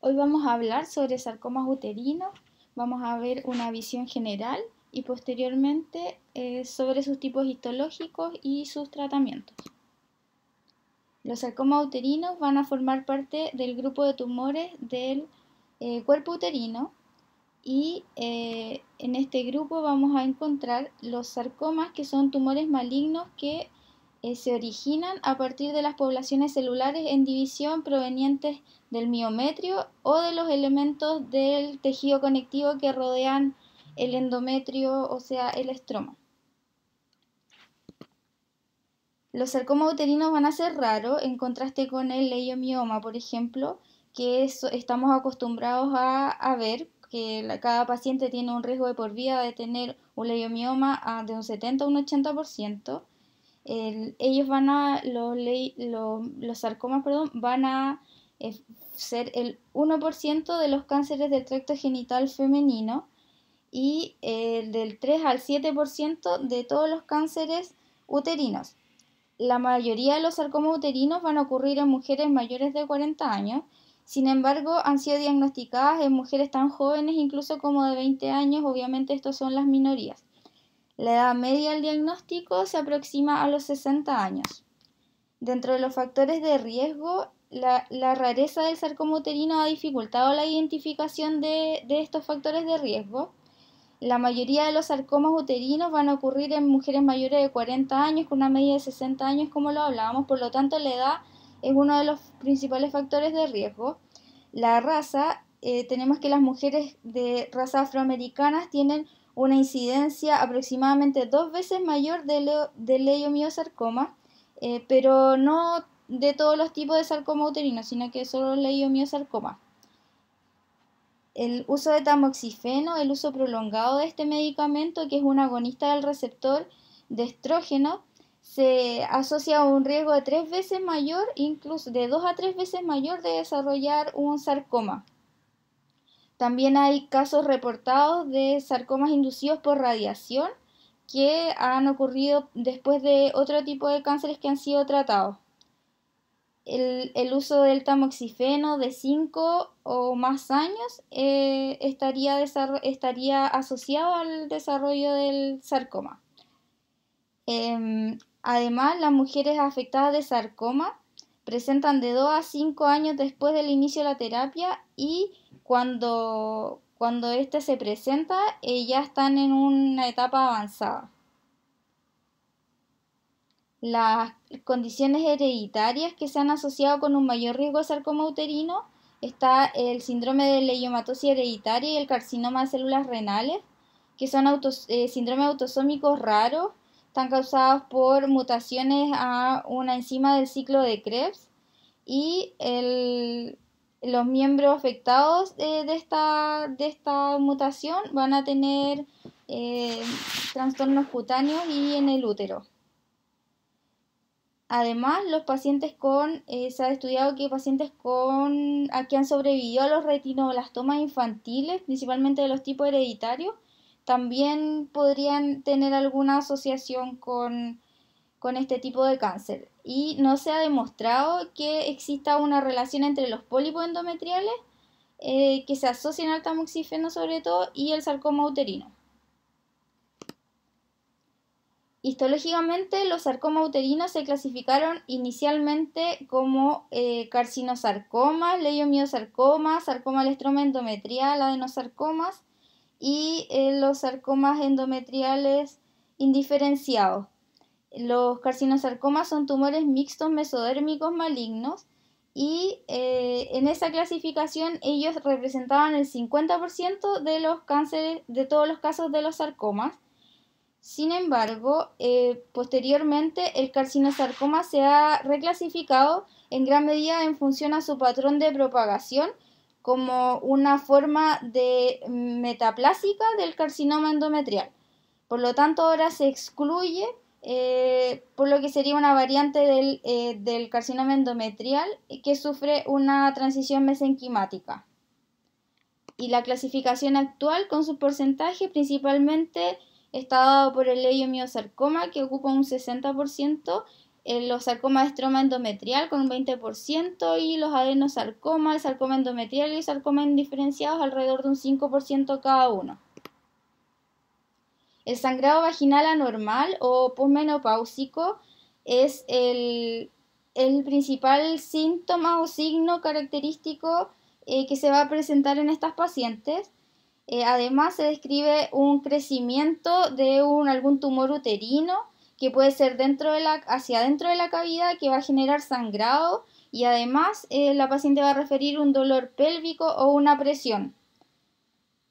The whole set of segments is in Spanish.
Hoy vamos a hablar sobre sarcomas uterinos, vamos a ver una visión general y posteriormente eh, sobre sus tipos histológicos y sus tratamientos. Los sarcomas uterinos van a formar parte del grupo de tumores del eh, cuerpo uterino y eh, en este grupo vamos a encontrar los sarcomas que son tumores malignos que eh, se originan a partir de las poblaciones celulares en división provenientes del miometrio o de los elementos del tejido conectivo que rodean el endometrio, o sea, el estroma. Los sarcomas uterinos van a ser raros en contraste con el leiomioma, por ejemplo, que estamos acostumbrados a, ver que cada paciente tiene un riesgo de por vida de tener un leiomioma ah, de un 70 a un 80% ellos van a, los, sarcomas, perdón, van a eh, ser el 1% de los cánceres del tracto genital femenino y del 3 al 7% de todos los cánceres uterinos. La mayoría de los sarcomas uterinos van a ocurrir en mujeres mayores de 40 años, sin embargo han sido diagnosticadas en mujeres tan jóvenes incluso como de 20 años, obviamente estas son las minorías. La edad media del diagnóstico se aproxima a los 60 años. Dentro de los factores de riesgo, la, rareza del sarcoma uterino ha dificultado la identificación de, estos factores de riesgo. La mayoría de los sarcomas uterinos van a ocurrir en mujeres mayores de 40 años, con una media de 60 años, como lo hablábamos, por lo tanto la edad es uno de los principales factores de riesgo. La raza, eh, tenemos que las mujeres de raza afroamericanas tienen una incidencia aproximadamente dos veces mayor de, leo, eh, pero no de todos los tipos de sarcoma uterino, sino que solo leiomiosarcoma. El uso de tamoxifeno, el uso prolongado de este medicamento, que es un agonista del receptor de estrógeno, se asocia a un riesgo de tres veces mayor, incluso de dos a tres veces mayor de desarrollar un sarcoma. También hay casos reportados de sarcomas inducidos por radiación que han ocurrido después de otro tipo de cánceres que han sido tratados. El, uso del tamoxifeno de 5 o más años eh, estaría, asociado al desarrollo del sarcoma. Em, además, las mujeres afectadas de sarcoma presentan de 2 a 5 años después del inicio de la terapia y cuando, cuando este se presenta, ya están en una etapa avanzada. Las condiciones hereditarias que se han asociado con un mayor riesgo de sarcoma uterino está el síndrome de leiomatosis hereditaria y el carcinoma de células renales, que son eh, síndromes autosómicos raros, están causados por mutaciones a una enzima del ciclo de Krebs y el los miembros afectados eh, de, esta, de esta mutación van a tener eh, trastornos cutáneos y en el útero. Además, los pacientes con, eh, se ha estudiado que pacientes con, a que han sobrevivido a los retinoblastomas infantiles, principalmente de los tipos hereditarios, también podrían tener alguna asociación con con este tipo de cáncer y no se ha demostrado que exista una relación entre los pólipos endometriales eh, que se asocian al tamoxifeno sobre todo y el sarcoma uterino. Histológicamente, los sarcoma uterinos se clasificaron inicialmente como eh, carcinosarcomas, leiomiosarcomas, sarcoma al estroma endometrial, adenosarcomas y eh, los sarcomas endometriales indiferenciados. Los carcinosarcomas son tumores mixtos mesodérmicos malignos y eh, en esa clasificación ellos representaban el 50% de los cánceres, de todos los casos de los sarcomas. Sin embargo, eh, posteriormente el carcinosarcoma se ha reclasificado en gran medida en función a su patrón de propagación como una forma de metaplásica del carcinoma endometrial. Por lo tanto, ahora se excluye eh, por lo que sería una variante eh, del, carcinoma endometrial que sufre una transición mesenquimática. Y la clasificación actual con su porcentaje principalmente está dado por el leiomiosarcoma que ocupa un 60%, eh, los sarcomas de estroma endometrial con un 20% y los adenosarcomas, el sarcoma endometrial y el sarcoma indiferenciados alrededor de un 5% cada uno. El sangrado vaginal anormal o posmenopáusico es el, principal síntoma o signo característico eh, que se va a presentar en estas pacientes. Eh, además, se describe un crecimiento de algún tumor uterino que puede ser dentro hacia dentro de la cavidad que va a generar sangrado y además eh, la paciente va a referir un dolor pélvico o una presión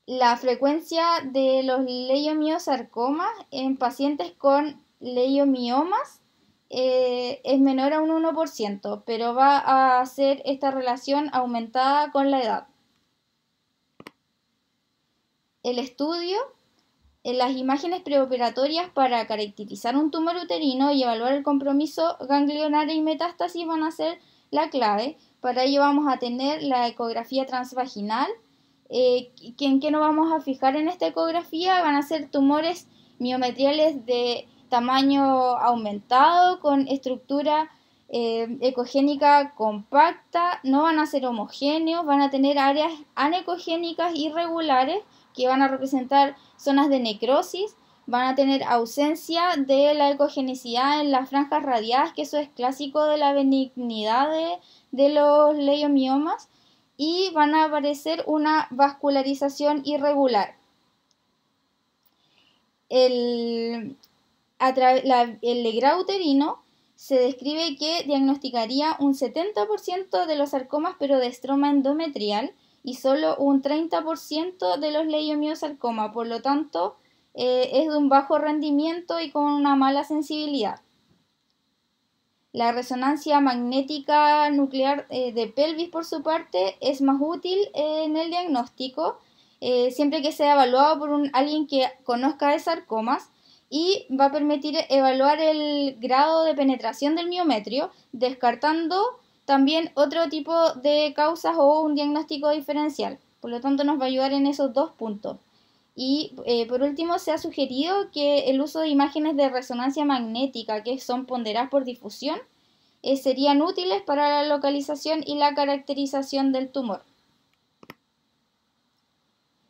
la frecuencia de los leiomiosarcomas en pacientes con leiomiomas eh, es menor a un 1%, pero va a ser esta relación aumentada con la edad. El estudio, en las imágenes preoperatorias para caracterizar un tumor uterino y evaluar el compromiso ganglionar y metástasis van a ser la clave. Para ello vamos a tener la ecografía transvaginal, eh, en qué nos vamos a fijar en esta ecografía van a ser tumores miometriales de tamaño aumentado con estructura eh, ecogénica compacta, no van a ser homogéneos, van a tener áreas anecogénicas irregulares que van a representar zonas de necrosis, van a tener ausencia de la ecogenicidad en las franjas radiadas, que eso es clásico de la benignidad de, de los leiomiomas, y van a aparecer una vascularización irregular. El, la, uterino se describe que diagnosticaría un 70% de los sarcomas pero de estroma endometrial y solo un 30% de los leiomiosarcoma, por lo tanto eh, es de un bajo rendimiento y con una mala sensibilidad. La resonancia magnética nuclear eh, de pelvis, por su parte, es más útil en el diagnóstico, eh, siempre que sea evaluado por alguien que conozca de sarcomas y va a permitir evaluar el grado de penetración del miometrio, descartando también otro tipo de causas o un diagnóstico diferencial. Por lo tanto, nos va a ayudar en esos dos puntos. Y eh, por último, se ha sugerido que el uso de imágenes de resonancia magnética, que son ponderadas por difusión, eh, serían útiles para la localización y la caracterización del tumor.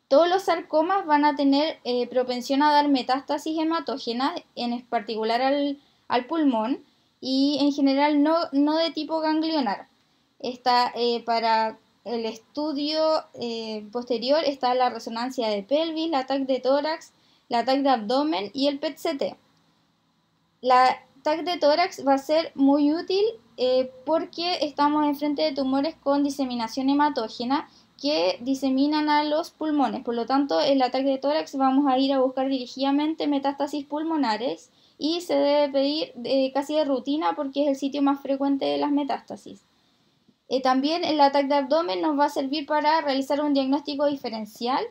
Todos los sarcomas van a tener eh, propensión a dar metástasis hematógenas, en particular al, pulmón, y en general no, no de tipo ganglionar. Está para el estudio eh, posterior está la resonancia de pelvis, la TAC de tórax, la TAC de abdomen y el PET-CT. La TAC de tórax va a ser muy útil eh, porque estamos enfrente de tumores con diseminación hematógena que diseminan a los pulmones. Por lo tanto, el TAC de tórax vamos a ir a buscar dirigidamente metástasis pulmonares y se debe pedir eh, casi de rutina porque es el sitio más frecuente de las metástasis. Eh, también el ataque de abdomen nos va a servir para realizar un diagnóstico diferencial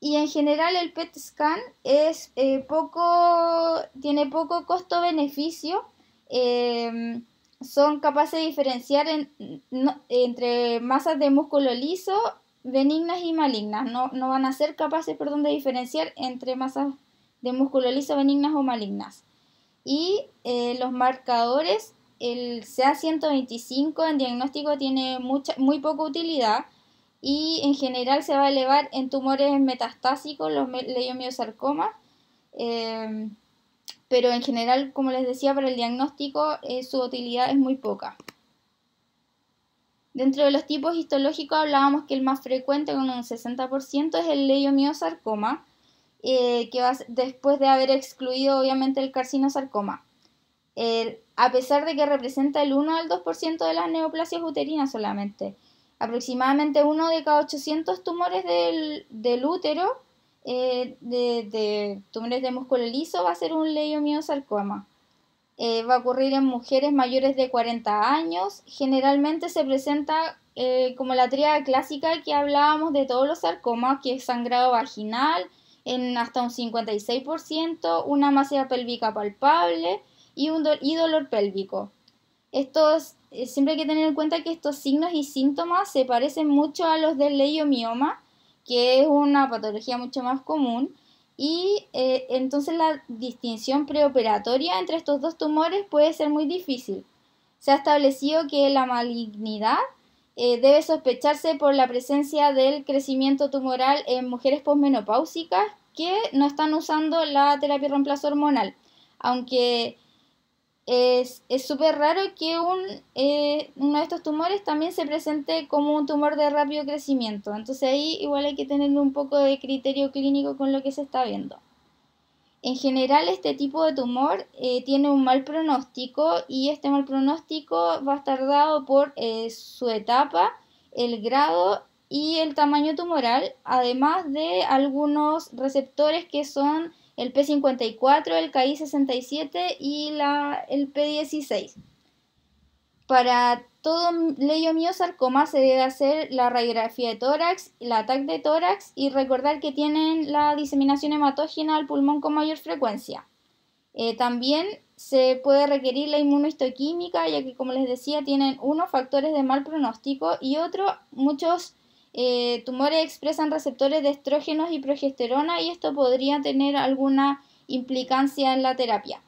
y en general el PET scan es eh, poco tiene poco costo-beneficio. Em, son capaces de diferenciar entre masas de músculo liso, benignas y malignas. No, no van a ser capaces, perdón, de diferenciar entre masas de músculo liso, benignas o malignas. Y eh, los marcadores el CA 125 en diagnóstico tiene muy poca utilidad y en general se va a elevar en tumores metastásicos, los leiomiosarcomas. Em, pero en general, como les decía, para el diagnóstico eh, su utilidad es muy poca. Dentro de los tipos histológicos hablábamos que el más frecuente con un 60% es el leiomiosarcoma, eh, que después de haber excluido obviamente el carcinosarcoma a pesar de que representa el 1 al 2% de las neoplasias uterinas solamente. Aproximadamente uno de cada 800 tumores del, útero, eh, de, tumores de músculo liso, va a ser un leiomiosarcoma. Eh, va a ocurrir en mujeres mayores de 40 años. Generalmente se presenta eh, como la tríada clásica que hablábamos de todos los sarcomas, que es sangrado vaginal en hasta un 56%, una masa pélvica palpable y, un y dolor pélvico. Estos, eh, siempre hay que tener en cuenta que estos signos y síntomas se parecen mucho a los del leiomioma, que es una patología mucho más común. Y eh, entonces la distinción preoperatoria entre estos dos tumores puede ser muy difícil. Se ha establecido que la malignidad eh, debe sospecharse por la presencia del crecimiento tumoral en mujeres posmenopáusicas que no están usando la terapia reemplazo hormonal, aunque es súper raro que un, eh, uno de estos tumores también se presente como un tumor de rápido crecimiento. Entonces ahí igual hay que tener un poco de criterio clínico con lo que se está viendo. En general este tipo de tumor eh, tiene un mal pronóstico y este mal pronóstico va a estar dado por eh, su etapa, el grado y el tamaño tumoral, además de algunos receptores que son el P54, el KI67 y la, el P16. Para todo sarcoma se debe hacer la radiografía de tórax, la TAC de tórax y recordar que tienen la diseminación hematógena al pulmón con mayor frecuencia. Eh, también se puede requerir la inmunohistoquímica, ya que como les decía tienen unos factores de mal pronóstico y otro muchos eh, tumores expresan receptores de estrógenos y progesterona y esto podría tener alguna implicancia en la terapia.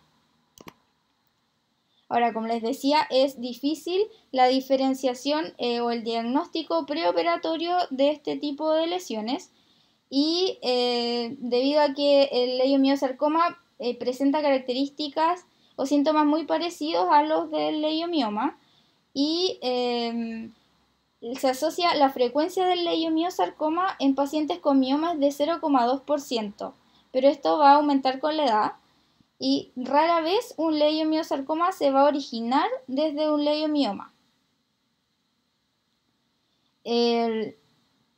Ahora, como les decía, es difícil la diferenciación eh, o el diagnóstico preoperatorio de este tipo de lesiones y eh, debido a que el leiomiosarcoma presenta características o síntomas muy parecidos a los del leiomioma y se asocia la frecuencia del leiomiosarcoma en pacientes con miomas de 0,2%, pero esto va a aumentar con la edad y rara vez un leiomiosarcoma se va a originar desde un leiomioma.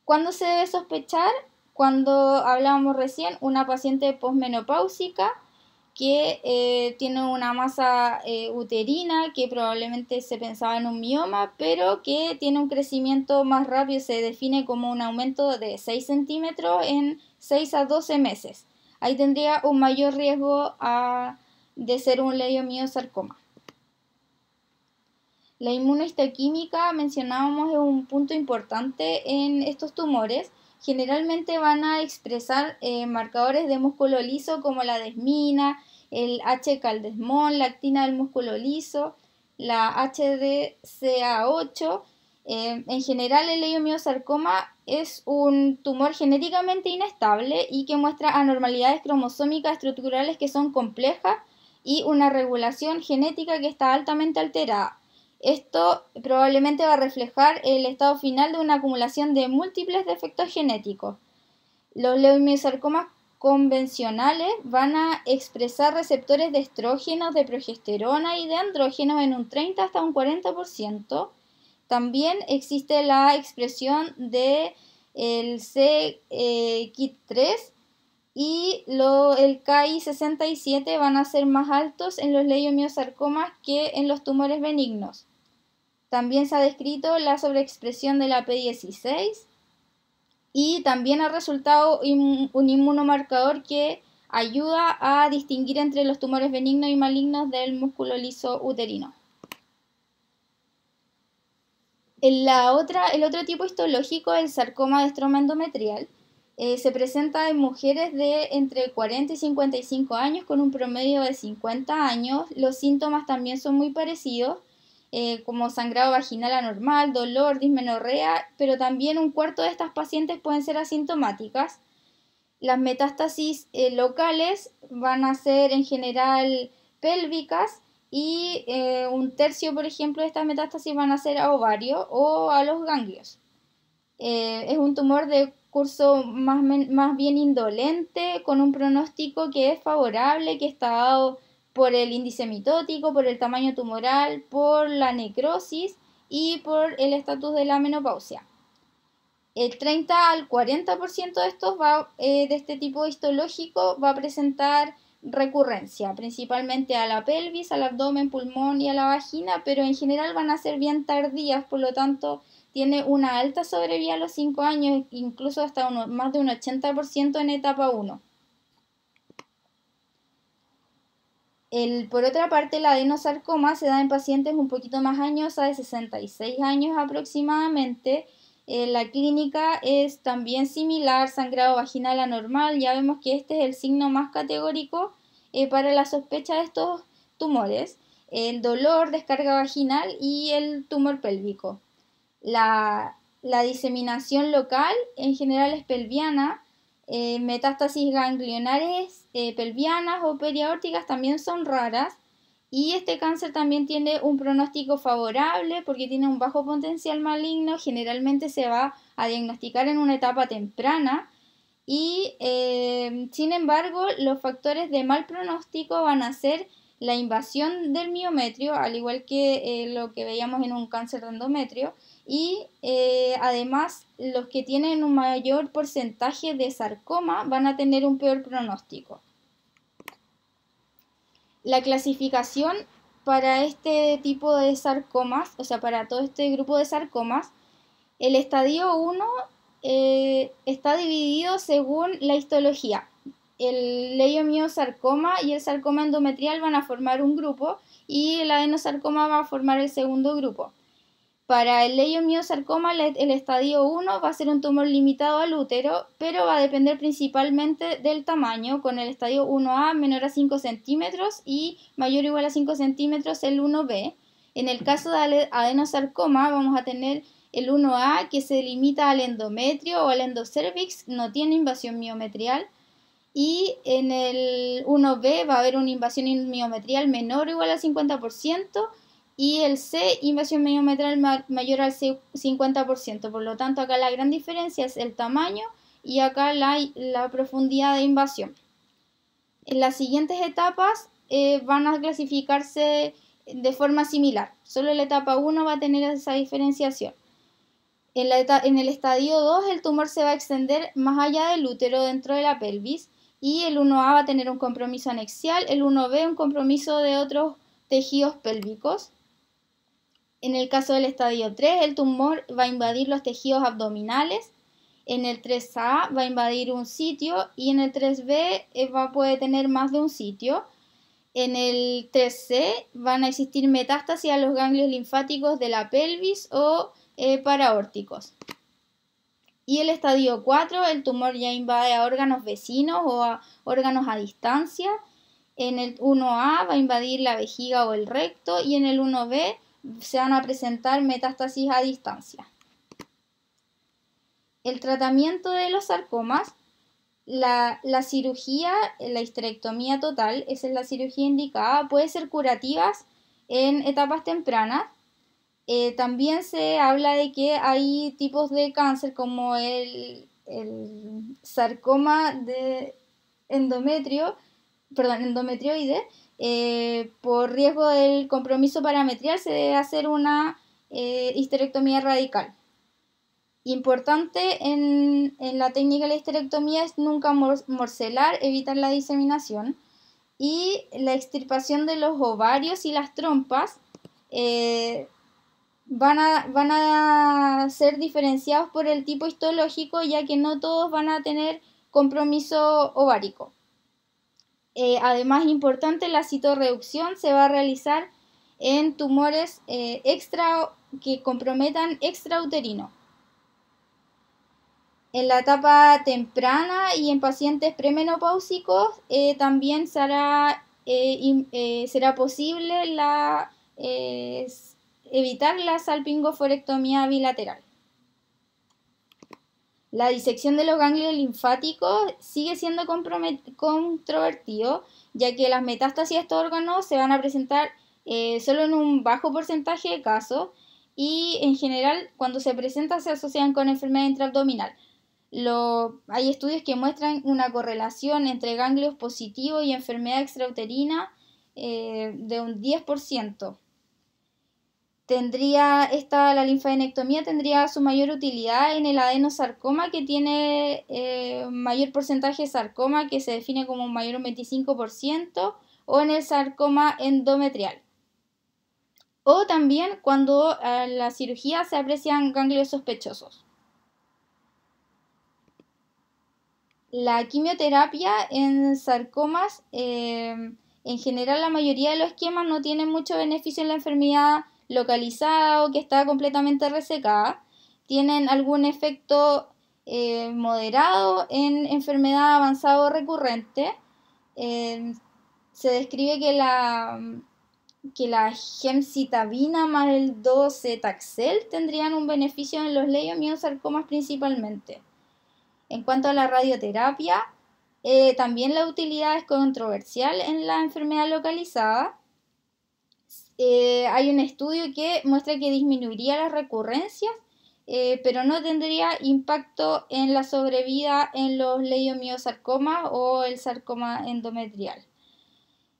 ¿Cuándo se debe sospechar? Cuando hablábamos recién, una paciente posmenopáusica que eh, tiene una masa eh, uterina que probablemente se pensaba en un mioma, pero que tiene un crecimiento más rápido, se define como un aumento de 6 centímetros en 6 a 12 meses. Ahí tendría un mayor riesgo de ser un leiomiosarcoma. La inmunohistoquímica mencionábamos es un punto importante en estos tumores generalmente van a expresar eh, marcadores de músculo liso como la desmina, el H-caldesmol, la actina del músculo liso, la HDCA8. Eh, en general, el leiomiosarcoma es un tumor genéticamente inestable y que muestra anormalidades cromosómicas estructurales que son complejas y una regulación genética que está altamente alterada. Esto probablemente va a reflejar el estado final de una acumulación de múltiples defectos genéticos. Los leumisarcomas convencionales van a expresar receptores de estrógenos, de progesterona y de andrógenos en un 30 hasta un 40%. También existe la expresión de el c 3 eh, y lo, el KI67 van a ser más altos en los leiomiosarcomas que en los tumores benignos. También se ha descrito la sobreexpresión de la P16 y también ha resultado un inmunomarcador que ayuda a distinguir entre los tumores benignos y malignos del músculo liso uterino. la otra, el otro tipo histológico es el sarcoma de estroma endometrial eh, se presenta en mujeres de entre 40 y 55 años con un promedio de 50 años. Los síntomas también son muy parecidos, eh, como sangrado vaginal anormal, dolor, dismenorrea, pero también un cuarto de estas pacientes pueden ser asintomáticas. Las metástasis eh, locales van a ser en general pélvicas y un tercio, por ejemplo, de estas metástasis van a ser a ovario o a los ganglios. es un tumor de curso más, bien indolente, con un pronóstico que es favorable, que está dado por el índice mitótico, por el tamaño tumoral, por la necrosis y por el estatus de la menopausia. El 30 al 40% de estos va, eh, de este tipo histológico va a presentar recurrencia, principalmente a la pelvis, al abdomen, pulmón y a la vagina, pero en general van a ser bien tardías, por lo tanto tiene una alta sobrevía a los 5 años, incluso hasta más de un 80% en etapa 1. por otra parte, la adenosarcoma se da en pacientes un poquito más años, de 66 años aproximadamente. Eh, la clínica es también similar, sangrado vaginal anormal. Ya vemos que este es el signo más categórico eh, para la sospecha de estos tumores. El dolor, descarga vaginal y el tumor pélvico. La, diseminación local, en general, es pelviana. Eh, metástasis ganglionares eh, pelvianas o periaórticas también son raras. Y este cáncer también tiene un pronóstico favorable porque tiene un bajo potencial maligno. Generalmente se va a diagnosticar en una etapa temprana. Y eh, sin embargo, los factores de mal pronóstico van a ser la invasión del miometrio, al igual que lo que veíamos en un cáncer de endometrio, y eh, además, los que tienen un mayor porcentaje de sarcoma van a tener un peor pronóstico. La clasificación para este tipo de sarcomas, o sea, para todo este grupo de sarcomas, el estadio 1 eh, está dividido según la histología. El leiomiosarcoma y el sarcoma endometrial van a formar un grupo y el adenosarcoma va a formar el segundo grupo. Para el miosarcoma, el estadio 1 va a ser un tumor limitado al útero, pero va a depender principalmente del tamaño, con el estadio 1A menor a 5 centímetros y mayor o igual a 5 centímetros el 1B. En el caso de adenosarcoma, vamos a tener el 1A que se limita al endometrio o al endocervix, no tiene invasión miometrial. Y en el 1B va a haber una invasión miometrial menor o igual a 50% y el C, invasión mediometral mayor al 50%. Por lo tanto, acá la gran diferencia es el tamaño y acá la, profundidad de invasión. En las siguientes etapas eh, van a clasificarse de forma similar, solo la etapa 1 va a tener esa diferenciación. En, en el estadio 2 el tumor se va a extender más allá del útero dentro de la pelvis y el 1A va a tener un compromiso anexial, el 1B un compromiso de otros tejidos pélvicos en el caso del estadio 3, el tumor va a invadir los tejidos abdominales. En el 3A va a invadir un sitio y en el 3B eh, va, puede tener más de un sitio. En el 3C van a existir metástasis a los ganglios linfáticos de la pelvis o eh, paraórticos. Y el estadio 4, el tumor ya invade a órganos vecinos o a órganos a distancia. En el 1A va a invadir la vejiga o el recto y en el 1B se van a presentar metástasis a distancia. El tratamiento de los sarcomas, la, cirugía, la histerectomía total, esa es la cirugía indicada, puede ser curativas en etapas tempranas. Eh, también se habla de que hay tipos de cáncer como el, el sarcoma de endometrio, perdón, endometrioide, eh, por riesgo del compromiso parametrial se debe hacer una eh, histerectomía radical. Importante en, la técnica de la histerectomía es nunca morcelar, evitar la diseminación y la extirpación de los ovarios y las trompas eh, van a ser diferenciados por el tipo histológico ya que no todos van a tener compromiso ovárico. Eh, además, importante, la citorreducción se va a realizar en tumores eh, extra que comprometan extrauterino. En la etapa temprana y en pacientes premenopáusicos eh, también será, será posible la, evitar la salpingoforectomía bilateral. La disección de los ganglios linfáticos sigue siendo controvertido, ya que las metástasis de estos órganos se van a presentar eh, solo en un bajo porcentaje de casos y en general cuando se presentan se asocian con enfermedad intraabdominal. hay estudios que muestran una correlación entre ganglios positivos y enfermedad extrauterina eh, de un 10% tendría esta, la linfadenectomía tendría su mayor utilidad en el adenosarcoma que tiene eh, mayor porcentaje de sarcoma que se define como un mayor 25% o en el sarcoma endometrial. O también cuando en la cirugía se aprecian ganglios sospechosos. La quimioterapia en sarcomas, eh, en general la mayoría de los esquemas no tienen mucho beneficio en la enfermedad localizada o que está completamente resecada, tienen algún efecto eh, moderado en enfermedad avanzada o recurrente. Eh, se describe que la, que la gemcitabina más el 12-taxel tendrían un beneficio en los leiomiosarcomas principalmente. En cuanto a la radioterapia, eh, también la utilidad es controversial en la enfermedad localizada eh, hay un estudio que muestra que disminuiría las recurrencias, eh, pero no tendría impacto en la sobrevida en los leiomiosarcoma o el sarcoma endometrial.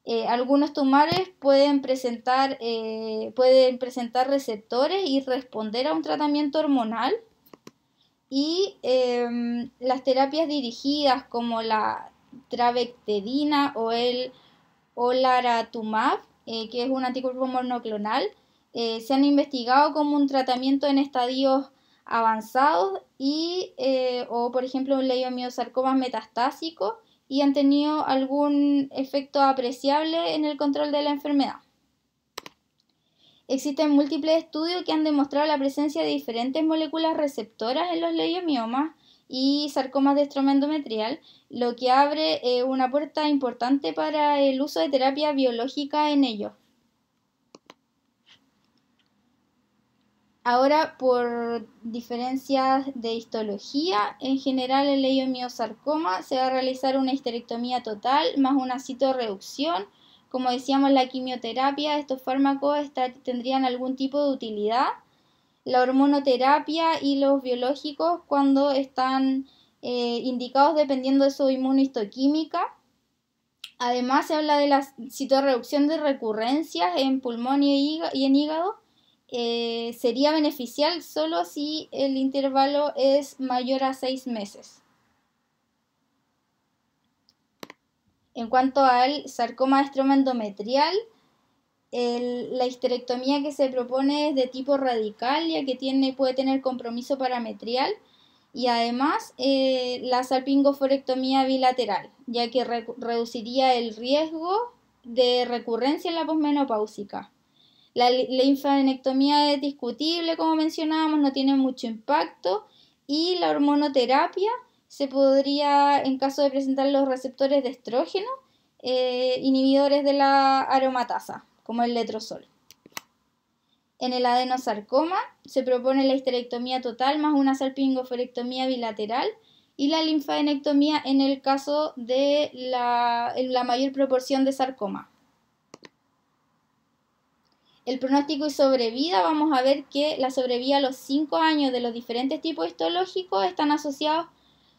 Eh, algunos tumores pueden presentar, pueden presentar receptores y responder a un tratamiento hormonal y em, las terapias dirigidas como la travectedina o el olaratumab eh, que es un anticuerpo monoclonal, eh, se han investigado como un tratamiento en estadios avanzados y, eh, o por ejemplo, un leiomiosarcoma metastásico y han tenido algún efecto apreciable en el control de la enfermedad. Existen múltiples estudios que han demostrado la presencia de diferentes moléculas receptoras en los leiomiomas y sarcomas de estroma endometrial, lo que abre eh, una puerta importante para el uso de terapia biológica en ellos. Ahora, por diferencias de histología, en general el leiomiosarcoma se va a realizar una histerectomía total más una citoreducción, Como decíamos, la quimioterapia, estos fármacos tendrían algún tipo de utilidad la hormonoterapia y los biológicos cuando están eh, indicados dependiendo de su inmunohistoquímica. Además se habla de la citorreducción de recurrencias en pulmón y, en hígado. Eh, sería beneficial solo si el intervalo es mayor a seis meses. En cuanto al sarcoma de estroma endometrial, la histerectomía que se propone es de tipo radical, ya que puede tener compromiso parametrial y además eh, la salpingoforectomía bilateral, ya que reduciría el riesgo de recurrencia en la posmenopáusica. La linfadenectomía es discutible, como mencionábamos, no tiene mucho impacto y la hormonoterapia se podría, en caso de presentar los receptores de estrógeno, eh, inhibidores de la aromatasa como el letrozol. En el adenosarcoma se propone la histerectomía total más una salpingoforectomía bilateral y la linfadenectomía en el caso de la, mayor proporción de sarcoma. El pronóstico y sobrevida, vamos a ver que la sobrevida a los 5 años de los diferentes tipos histológicos están asociados,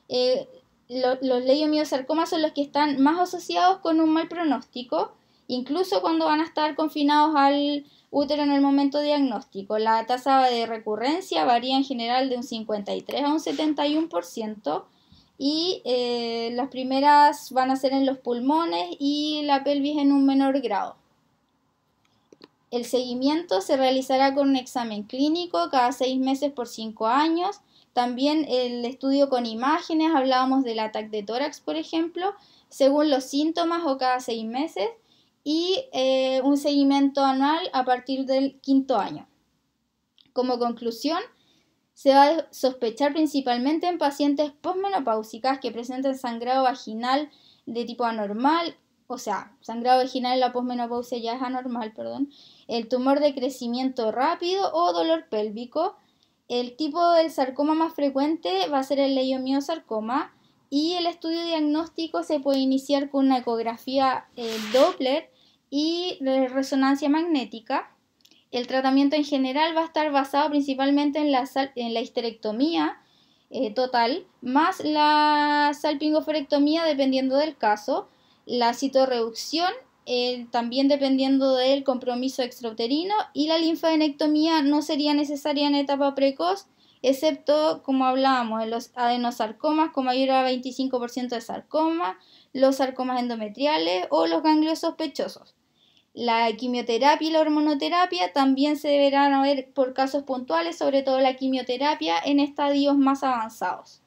eh, los leiomiosarcomas son los que están más asociados con un mal pronóstico incluso cuando van a estar confinados al útero en el momento diagnóstico. La tasa de recurrencia varía en general de un 53 a un 71% y eh, las primeras van a ser en los pulmones y la pelvis en un menor grado. El seguimiento se realizará con un examen clínico cada seis meses por cinco años. También el estudio con imágenes, hablábamos del ataque de tórax, por ejemplo, según los síntomas o cada seis meses y eh, un seguimiento anual a partir del quinto año. Como conclusión, se va a sospechar principalmente en pacientes posmenopáusicas que presentan sangrado vaginal de tipo anormal, o sea, sangrado vaginal en la posmenopausia ya es anormal, perdón, el tumor de crecimiento rápido o dolor pélvico. El tipo del sarcoma más frecuente va a ser el leiomiosarcoma y el estudio diagnóstico se puede iniciar con una ecografía eh, Doppler y de resonancia magnética. El tratamiento en general va a estar basado principalmente en la, en la histerectomía eh, total, más la salpingoforectomía dependiendo del caso, la citorreducción también dependiendo del compromiso extrauterino y la linfadenectomía no sería necesaria en etapa precoz, excepto, como hablábamos, en los adenosarcomas con mayor a 25% de sarcoma, los sarcomas endometriales o los ganglios sospechosos. La quimioterapia y la hormonoterapia también se deberán ver por casos puntuales, sobre todo la quimioterapia en estadios más avanzados.